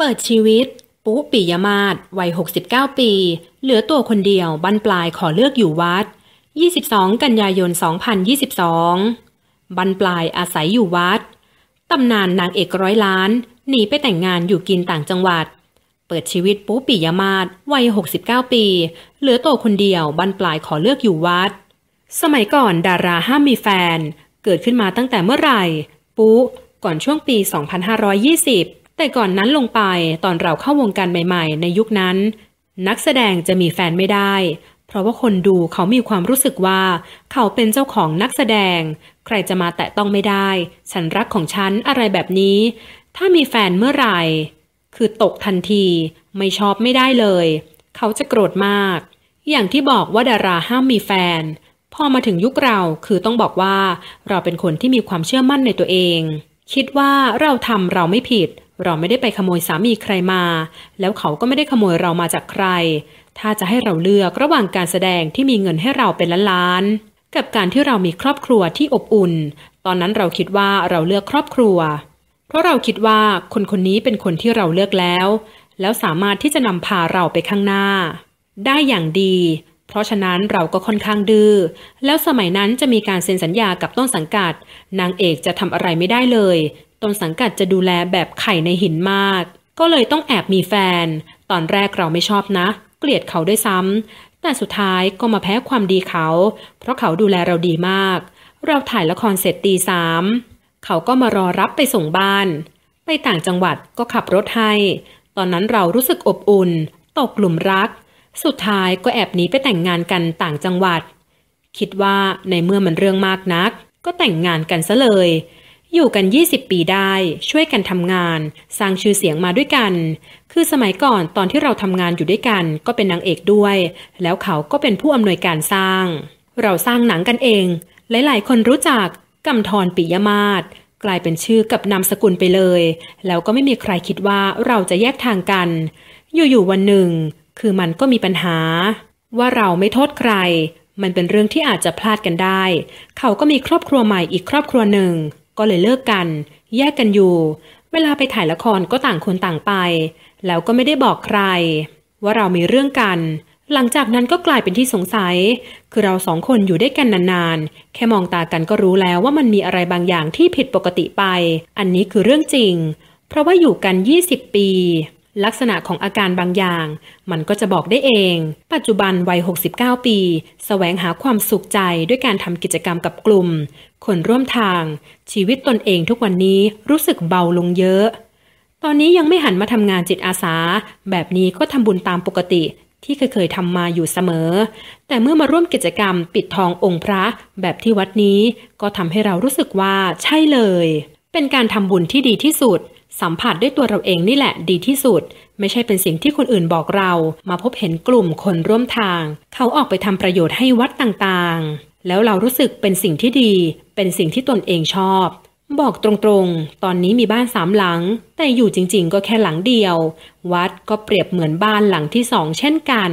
เปิดชีวิตปุ๊ปิยมาศวัย69 ปี เหลือตัวคนเดียวบั้นปลายขอเลือกอยู่วัด 22 กันยายน 2022 บั้นปลายอาศัยอยู่วัดตำนานนางเอกร้อยล้านหนีไปแต่งงานอยู่กินต่างจังหวัด เปิดชีวิตปุ๊ปิยมาศวัย 69 ปี เหลือตัวคนเดียวบั้นปลายขอเลือกอยู่วัด สมัยก่อนดาราห้ามมีแฟนเกิดขึ้นมาตั้งแต่เมื่อไหร่ปุ๊ก่อนช่วงปี 2520แต่ก่อนนั้นลงไปตอนเราเข้าวงการใหม่ๆในยุคนั้น นักแสดงจะมีแฟนไม่ได้ เพราะว่าคนดูเขามีความรู้สึกว่า เขาเป็นเจ้าของนักแสดง ใครจะมาแตะต้องไม่ได้ ฉันรักของฉันอะไรแบบนี้ ถ้ามีแฟนเมื่อไหร่ คือตกทันทีไม่ชอบไม่ได้เลย เขาจะโกรธมาก อย่างที่บอกว่าดาราห้ามมีแฟน พอมาถึงยุคเรา คือต้องบอกว่าเราเป็นคนที่มีความเชื่อมั่นในตัวเอง คิดว่าเราทำเราไม่ผิดเราไม่ได้ไปขโมยสามีใครมา แล้วเขาก็ไม่ได้ขโมยเรามาจากใคร ถ้าจะให้เราเลือกระหว่างการแสดงที่มีเงินให้เราเป็นล้านๆ กับการที่เรามีครอบครัวที่อบอุ่น ตอนนั้นเราคิดว่าเราเลือกครอบครัว เพราะเราคิดว่าคนคนนี้เป็นคนที่เราเลือกแล้ว แล้วสามารถที่จะนำพาเราไปข้างหน้า ได้อย่างดี เพราะฉะนั้นเราก็ค่อนข้างดือ้อ แล้วสมัยนั้นจะมีการเซ็นสัญญากับต้นสังกัด นางเอกจะทำอะไรไม่ได้เลย้นสังกัดจะดูแลแบบไข่ในหินมาก ก็เลยต้องแอบมีแฟน ตอนแรกเราไม่ชอบนะ เกลียดเขาด้วยซ้ำ แต่สุดท้ายก็มาแพ้ความดีเขา เพราะเขาดูแลเราดีมาก เราถ่ายละครเสร็จตีสามเขาก็มารอรับไปส่งบ้าน ไปต่างจังหวัดก็ขับรถให้ ตอนนั้นเรารู้สึกอบอุ่น ตกหลุมรัก สุดท้ายก็แอบหนีไปแต่งงานกันต่างจังหวัด คิดว่าในเมื่อมันเรื่องมากนัก ก็แต่งงานกันซะเลยอยู่กัน 20 ปีได้ช่วยกันทำงาน สร้างชื่อเสียงมาด้วยกัน คือสมัยก่อนตอนที่เราทำงานอยู่ด้วยกัน ก็เป็นนางเอกด้วย แล้วเขาก็เป็นผู้อำนวยการสร้าง เราสร้างหนังกันเอง หลาย ๆ คนรู้จักกำธรปิยมาศกลายเป็นชื่อกับนามสกุลไปเลย แล้วก็ไม่มีใครคิดว่าเราจะแยกทางกัน อยู่ ๆ วันหนึ่ง คือมันก็มีปัญหา ว่าเราไม่โทษใคร มันเป็นเรื่องที่อาจจะพลาดกันได้ เขาก็มีครอบครัวใหม่อีกครอบครัวหนึ่งก็เลยเลิกกัน แยกกันอยู่ เวลาไปถ่ายละครก็ต่างคนต่างไป แล้วก็ไม่ได้บอกใคร ว่าเรามีเรื่องกัน หลังจากนั้นก็กลายเป็นที่สงสัย คือเราสองคนอยู่ด้วยกันนาน ๆ แค่มองตากันก็รู้แล้วว่ามันมีอะไรบางอย่างที่ผิดปกติไป อันนี้คือเรื่องจริง เพราะว่าอยู่กัน 20 ปีลักษณะของอาการบางอย่าง มันก็จะบอกได้เอง ปัจจุบันวัย 69 ปีสแสวงหาความสุขใจด้วยการทำกิจกรรมกับกลุ่ม คนร่วมทาง ชีวิตตนเองทุกวันนี้รู้สึกเบาลงเยอะ ตอนนี้ยังไม่หันมาทำงานจิตอาสา แบบนี้ก็ทำบุญตามปกติ ที่เคยเคยทำมาอยู่เสมอ แต่เมื่อมาร่วมกิจกรรมปิดทององค์พระ แบบที่วัดนี้ก็ทำให้เรารู้สึกว่าใช่เลย เป็นการทำบุญที่ดีที่สุดสัมผัสด้วยตัวเราเองนี่แหละดีที่สุด ไม่ใช่เป็นสิ่งที่คนอื่นบอกเรามาพบเห็นกลุ่มคนร่วมทาง เขาออกไปทำประโยชน์ให้วัดต่างๆ แล้วเรารู้สึกเป็นสิ่งที่ดีเป็นสิ่งที่ตนเองชอบ บอกตรงๆ ตอนนี้มีบ้านสามหลัง แต่อยู่จริงๆ ก็แค่หลังเดียว วัดก็เปรียบเหมือนบ้านหลังที่สองเช่นกัน